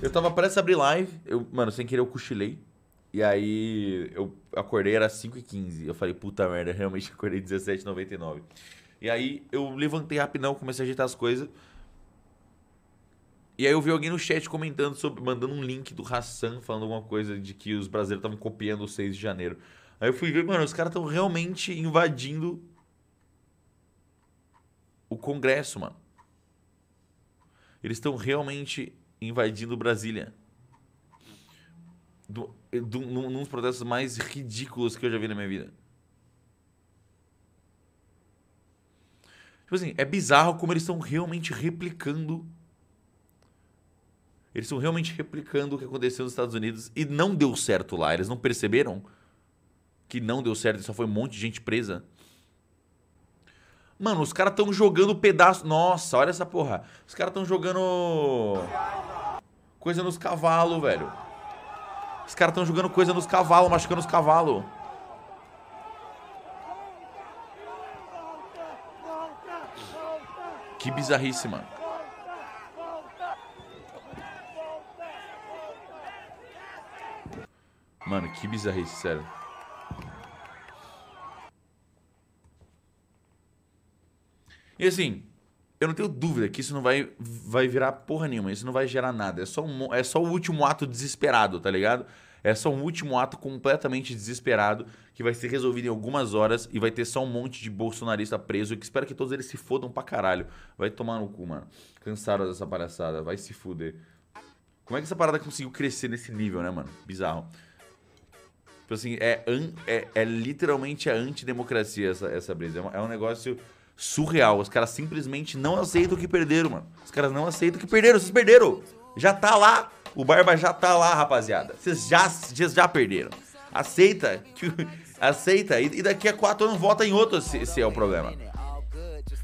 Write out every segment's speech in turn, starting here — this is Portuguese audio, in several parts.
Eu tava prestes a abrir live, eu, mano, sem querer eu cochilei. E aí eu acordei, era 5h15. Eu falei, puta merda, realmente acordei 17h99. E aí eu levantei rapidão, comecei a ajeitar as coisas. E aí eu vi alguém no chat comentando sobre. mandando um link do Hassan falando alguma coisa de que os brasileiros estavam copiando o 6 de janeiro. Aí eu fui ver, mano, os caras estão realmente invadindo o Congresso, mano. Eles estão realmente invadindo Brasília. num, num dos protestos mais ridículos que eu já vi na minha vida. Tipo assim, é bizarro como eles estão realmente replicando. Eles estão realmente replicando o que aconteceu nos Estados Unidos e não deu certo lá. Eles não perceberam que não deu certo e só foi um monte de gente presa. Mano, os caras estão jogando pedaço. Nossa, olha essa porra. Os caras estão jogando. Coisa nos cavalos, velho. Os caras estão jogando coisa nos cavalos, machucando os cavalos. Que bizarrice, mano. Mano, que bizarrice, sério. E assim, eu não tenho dúvida que isso não vai, vai virar porra nenhuma, isso não vai gerar nada. É só, um, é só o último ato desesperado, tá ligado? É só um último ato completamente desesperado que vai ser resolvido em algumas horas e vai ter só um monte de bolsonarista preso que espero que todos eles se fodam pra caralho. Vai tomar no cu, mano. Cansaram dessa palhaçada, vai se fuder. Como é que essa parada conseguiu crescer nesse nível, né, mano? Bizarro. Tipo assim, é, é, é literalmente a antidemocracia essa, essa brisa. É, um, é um negócio surreal. Os caras simplesmente não aceitam que perderam, mano. Os caras não aceitam que perderam. Vocês perderam. Já tá lá. O Barba já tá lá, rapaziada. Vocês já, já perderam. Aceita. Que, aceita. E, e daqui a quatro anos vota em outro, se, se é o problema.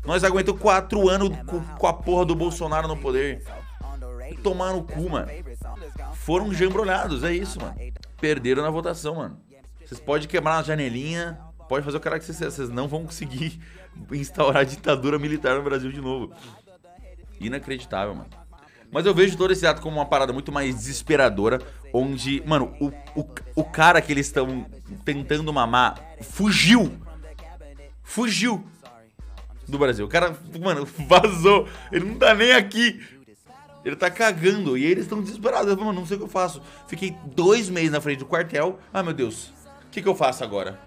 Nós aguentamos quatro anos com, com a porra do Bolsonaro no poder. Tomar no cu, mano. Foram jambrolhados, é isso, mano. Perderam na votação, mano. Vocês podem quebrar na janelinha, pode fazer o cara que vocês, vocês não vão conseguir instaurar a ditadura militar no Brasil de novo. Inacreditável, mano. Mas eu vejo todo esse ato como uma parada muito mais desesperadora, onde, mano, o, o, o cara que eles estão tentando mamar fugiu. Fugiu do Brasil. O cara, mano, vazou. Ele não tá nem aqui. Ele tá cagando. E eles estão desesperados. Eu, mano, não sei o que eu faço. Fiquei dois meses na frente do quartel. Ah, meu Deus. O que, que eu faço agora?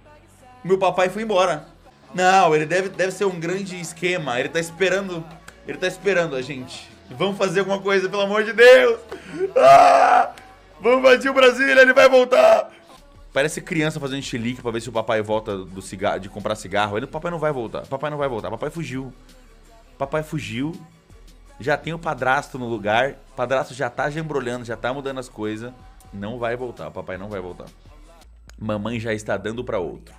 meu papai foi embora. Não, ele deve, deve ser um grande esquema. Ele tá esperando. Ele tá esperando a gente. Vamos fazer alguma coisa, pelo amor de Deus! Ah! Vamos invadir o Brasília, ele vai voltar! Parece criança fazendo xilique pra ver se o papai volta do cigarro, de comprar cigarro. Ele, papai não vai voltar, papai não vai voltar, papai fugiu. Papai fugiu, já tem o padrasto no lugar, o padrasto já tá gembrolhando, embrulhando, já tá mudando as coisas. Não vai voltar, papai não vai voltar. Mamãe já está dando para outro.